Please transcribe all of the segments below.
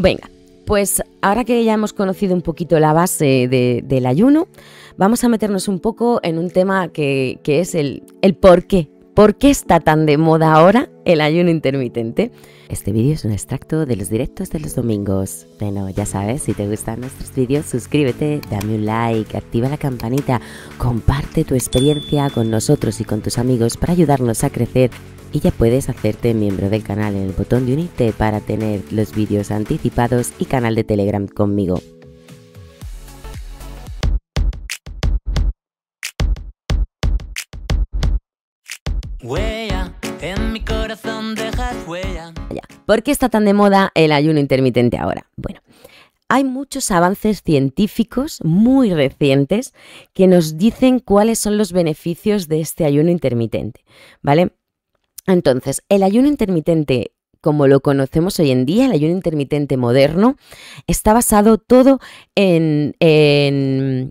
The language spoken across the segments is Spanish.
Venga, pues ahora que ya hemos conocido un poquito la base del ayuno, vamos a meternos un poco en un tema que, es el, el por qué. ¿Por qué está tan de moda ahora el ayuno intermitente? Este vídeo es un extracto de los directos de los domingos. Bueno, ya sabes, si te gustan nuestros vídeos, suscríbete, dame un like, activa la campanita, comparte tu experiencia con nosotros y con tus amigos para ayudarnos a crecer y ya puedes hacerte miembro del canal en el botón de unirte para tener los vídeos anticipados y canal de Telegram conmigo. en mi corazón ¿Por qué está tan de moda el ayuno intermitente ahora? Bueno, hay muchos avances científicos muy recientes que nos dicen cuáles son los beneficios de este ayuno intermitente, ¿vale? Entonces, el ayuno intermitente como lo conocemos hoy en día, el ayuno intermitente moderno, está basado todo en,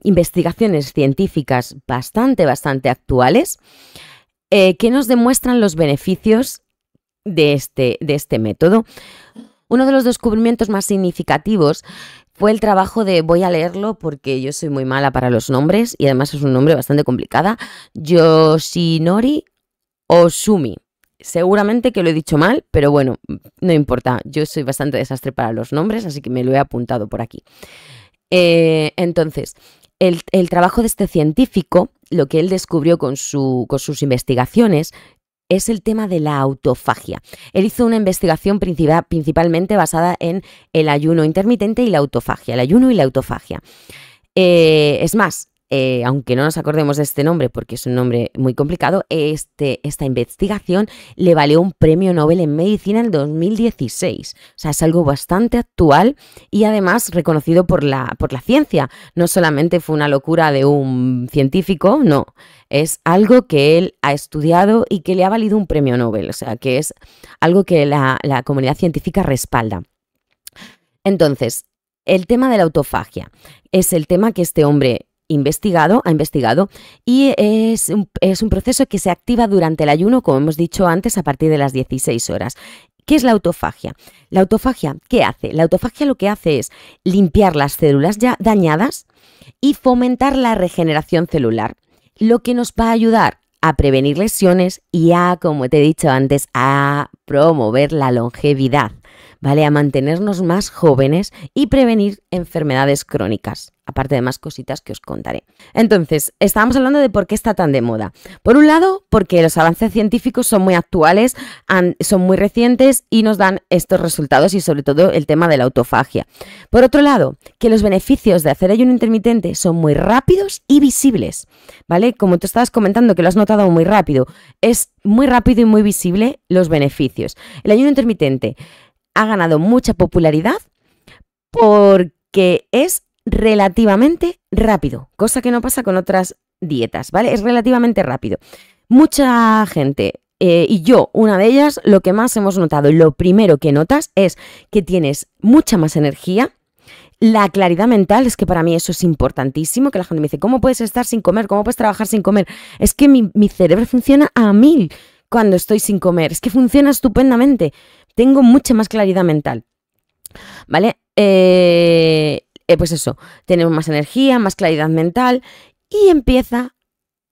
investigaciones científicas bastante, bastante actuales eh, que nos demuestran los beneficios de este, de este método. Uno de los descubrimientos más significativos fue el trabajo de, voy a leerlo porque yo soy muy mala para los nombres y además es un nombre bastante complicado, Yoshinori Osumi. Seguramente que lo he dicho mal, pero bueno, no importa. Yo soy bastante desastre para los nombres, así que me lo he apuntado por aquí. Eh, entonces, el, trabajo de este científico, lo que él descubrió con, sus investigaciones, es el tema de la autofagia. Él hizo una investigación principalmente basada en el ayuno intermitente y la autofagia, el ayuno y la autofagia. Eh, es más, eh, aunque no nos acordemos de este nombre porque es un nombre muy complicado, este, esta investigación le valió un premio Nobel en medicina en 2016. O sea, es algo bastante actual y además reconocido por la, por la ciencia. No solamente fue una locura de un científico, no, es algo que él ha estudiado y que le ha valido un premio Nobel, o sea, que es algo que la, la comunidad científica respalda. Entonces, el tema de la autofagia es el tema que este hombre investigado, ha investigado, y es un, proceso que se activa durante el ayuno, como hemos dicho antes, a partir de las 16 horas. ¿Qué es la autofagia? La autofagia, ¿qué hace? La autofagia lo que hace es limpiar las células ya dañadas y fomentar la regeneración celular, lo que nos va a ayudar a prevenir lesiones y a, como te he dicho antes, a promover la longevidad, ¿vale? A mantenernos más jóvenes y prevenir enfermedades crónicas aparte de más cositas que os contaré. Entonces, estábamos hablando de por qué está tan de moda. Por un lado, porque los avances científicos son muy actuales, son muy recientes y nos dan estos resultados y sobre todo el tema de la autofagia. Por otro lado, que los beneficios de hacer ayuno intermitente son muy rápidos y visibles, ¿vale? Como tú estabas comentando que lo has notado muy rápido, es muy rápido y muy visible los beneficios. El ayuno intermitente ha ganado mucha popularidad porque es relativamente rápido, cosa que no pasa con otras dietas, ¿vale? Es relativamente rápido. Mucha gente, eh, y yo, una de ellas, lo que más hemos notado, lo primero que notas es que tienes mucha más energía, la claridad mental, es que para mí eso es importantísimo, que la gente me dice, ¿cómo puedes estar sin comer? ¿Cómo puedes trabajar sin comer? Es que mi, cerebro funciona a mil cuando estoy sin comer, es que funciona estupendamente, tengo mucha más claridad mental. ¿Vale? Eh, eh, pues eso, tenemos más energía, más claridad mental y empieza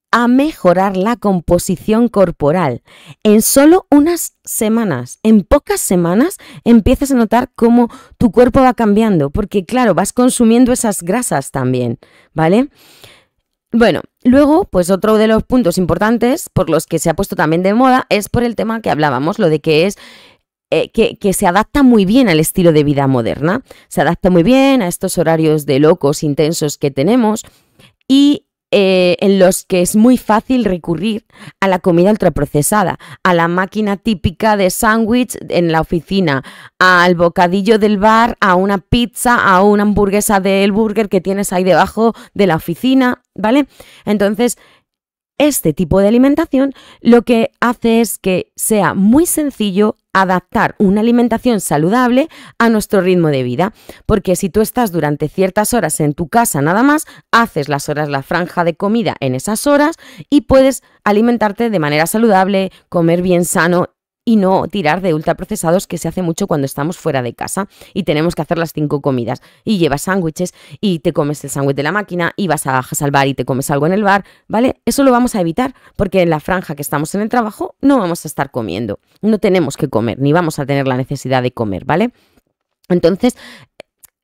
a mejorar la composición corporal. En solo unas semanas, en pocas semanas, empiezas a notar cómo tu cuerpo va cambiando, porque claro, vas consumiendo esas grasas también, ¿vale? Bueno, luego, pues otro de los puntos importantes por los que se ha puesto también de moda es por el tema que hablábamos, lo de que es eh, que, se adapta muy bien al estilo de vida moderna, se adapta muy bien a estos horarios de locos intensos que tenemos y eh, en los que es muy fácil recurrir a la comida ultraprocesada, a la máquina típica de sándwich en la oficina, al bocadillo del bar, a una pizza, a una hamburguesa del burger que tienes ahí debajo de la oficina, ¿vale? Entonces, este tipo de alimentación lo que hace es que sea muy sencillo adaptar una alimentación saludable a nuestro ritmo de vida, porque si tú estás durante ciertas horas en tu casa nada más, haces las horas la franja de comida en esas horas y puedes alimentarte de manera saludable, comer bien sano y no tirar de ultraprocesados que se hace mucho cuando estamos fuera de casa y tenemos que hacer las cinco comidas y llevas sándwiches y te comes el sándwich de la máquina y vas a al bar y te comes algo en el bar, ¿vale? Eso lo vamos a evitar porque en la franja que estamos en el trabajo no vamos a estar comiendo, no tenemos que comer ni vamos a tener la necesidad de comer, ¿vale? Entonces,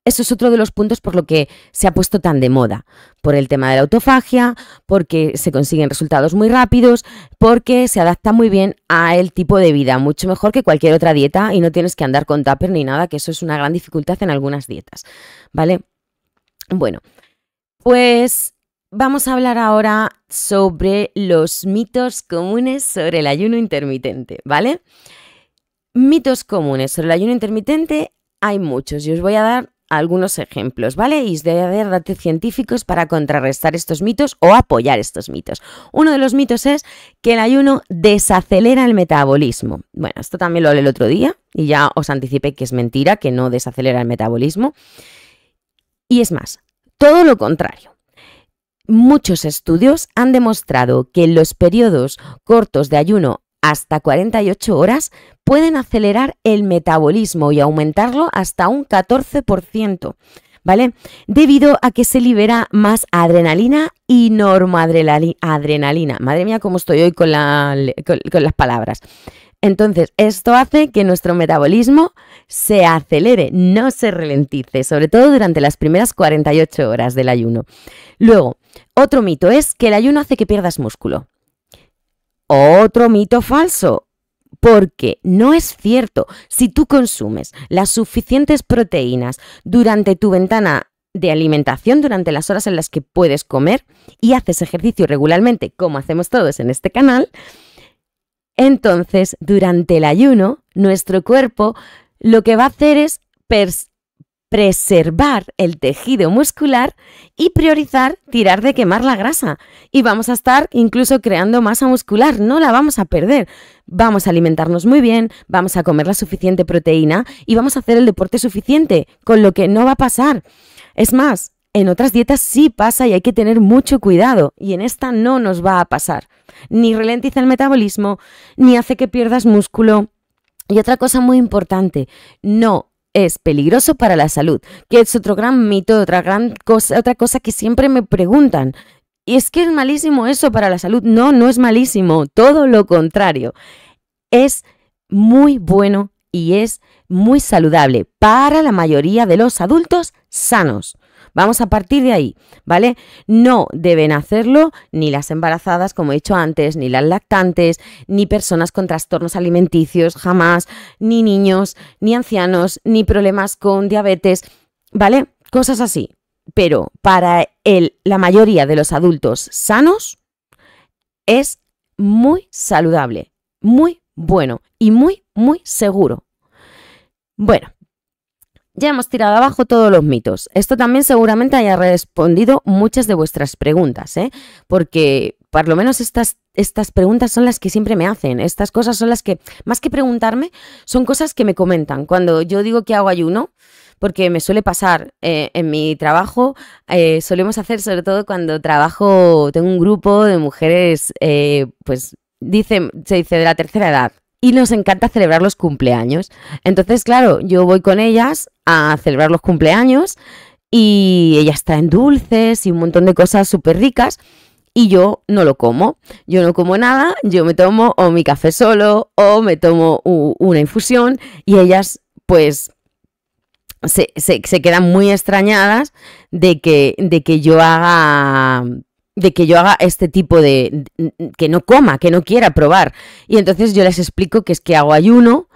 eso es otro de los puntos por lo que se ha puesto tan de moda, por el tema de la autofagia, porque se consiguen resultados muy rápidos, porque se adapta muy bien a el tipo de vida, mucho mejor que cualquier otra dieta y no tienes que andar con tupper ni nada, que eso es una gran dificultad en algunas dietas, ¿vale? Bueno, pues vamos a hablar ahora sobre los mitos comunes sobre el ayuno intermitente, ¿vale? Mitos comunes sobre el ayuno intermitente hay muchos y os voy a dar algunos ejemplos, ¿vale? Y debe haber datos científicos para contrarrestar estos mitos o apoyar estos mitos. Uno de los mitos es que el ayuno desacelera el metabolismo. Bueno, esto también lo hablé el otro día y ya os anticipé que es mentira, que no desacelera el metabolismo. Y es más, todo lo contrario. Muchos estudios han demostrado que los periodos cortos de ayuno hasta 48 horas pueden acelerar el metabolismo y aumentarlo hasta un 14%, ¿vale? Debido a que se libera más adrenalina y Adrenalina, Madre mía, cómo estoy hoy con, con las palabras. Entonces, esto hace que nuestro metabolismo se acelere, no se ralentice, sobre todo durante las primeras 48 horas del ayuno. Luego, otro mito es que el ayuno hace que pierdas músculo. Otro mito falso. Porque no es cierto, si tú consumes las suficientes proteínas durante tu ventana de alimentación durante las horas en las que puedes comer y haces ejercicio regularmente, como hacemos todos en este canal, entonces durante el ayuno nuestro cuerpo lo que va a hacer es preservar el tejido muscular y priorizar tirar de quemar la grasa. Y vamos a estar incluso creando masa muscular, no la vamos a perder. Vamos a alimentarnos muy bien, vamos a comer la suficiente proteína y vamos a hacer el deporte suficiente, con lo que no va a pasar. Es más, en otras dietas sí pasa y hay que tener mucho cuidado, y en esta no nos va a pasar. Ni ralentiza el metabolismo, ni hace que pierdas músculo. Y otra cosa muy importante, no es peligroso para la salud, que es otro gran mito, otra gran cosa, otra cosa que siempre me preguntan. Y es que es malísimo eso para la salud. No, no es malísimo, todo lo contrario. Es muy bueno y es muy saludable para la mayoría de los adultos sanos. Vamos a partir de ahí, ¿vale? No deben hacerlo ni las embarazadas, como he dicho antes, ni las lactantes, ni personas con trastornos alimenticios, jamás, ni niños, ni ancianos, ni problemas con diabetes, ¿vale? Cosas así. Pero para la mayoría de los adultos sanos es muy saludable, muy bueno y muy, muy seguro. Bueno, ya hemos tirado abajo todos los mitos. Esto también seguramente haya respondido muchas de vuestras preguntas, ¿eh? porque por lo menos estas, estas preguntas son las que siempre me hacen. Estas cosas son las que, más que preguntarme, son cosas que me comentan. Cuando yo digo que hago ayuno, porque me suele pasar eh, en mi trabajo, eh, solemos hacer sobre todo cuando trabajo, tengo un grupo de mujeres, eh, pues dicen, se dice de la tercera edad y nos encanta celebrar los cumpleaños. Entonces, claro, yo voy con ellas a celebrar los cumpleaños y ella está en dulces y un montón de cosas súper ricas y yo no lo como. Yo no como nada, yo me tomo o mi café solo o me tomo una infusión y ellas pues se, se, se quedan muy extrañadas de que, de que yo haga de que yo haga este tipo de, que no coma, que no quiera probar. Y entonces yo les explico que es que hago ayuno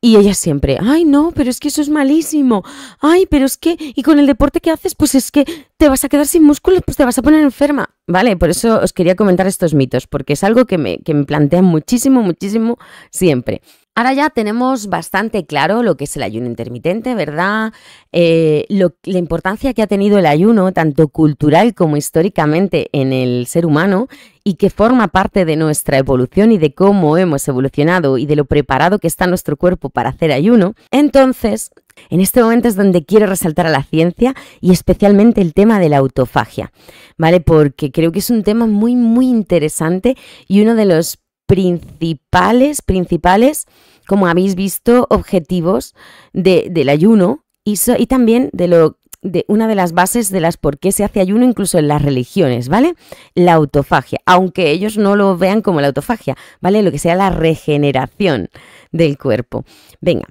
y ellas siempre, ay no, pero es que eso es malísimo, ay, pero es que, y con el deporte que haces, pues es que te vas a quedar sin músculos, pues te vas a poner enferma. Vale, por eso os quería comentar estos mitos, porque es algo que me, que me plantean muchísimo, muchísimo siempre. Ahora ya tenemos bastante claro lo que es el ayuno intermitente, ¿verdad? Eh, la importancia que ha tenido el ayuno, tanto cultural como históricamente, en el ser humano y que forma parte de nuestra evolución y de cómo hemos evolucionado y de lo preparado que está nuestro cuerpo para hacer ayuno. Entonces, en este momento es donde quiero resaltar a la ciencia y especialmente el tema de la autofagia, ¿vale? Porque creo que es un tema muy, muy interesante y uno de los principales, principales como habéis visto, objetivos del ayuno y, también de de una de las bases de las por qué se hace ayuno incluso en las religiones, ¿vale? La autofagia, aunque ellos no lo vean como la autofagia, ¿vale? Lo que sea la regeneración del cuerpo. Venga.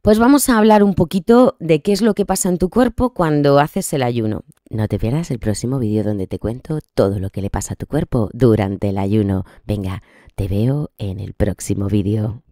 Pues vamos a hablar un poquito de qué es lo que pasa en tu cuerpo cuando haces el ayuno. No te pierdas el próximo vídeo donde te cuento todo lo que le pasa a tu cuerpo durante el ayuno. Venga, te veo en el próximo vídeo.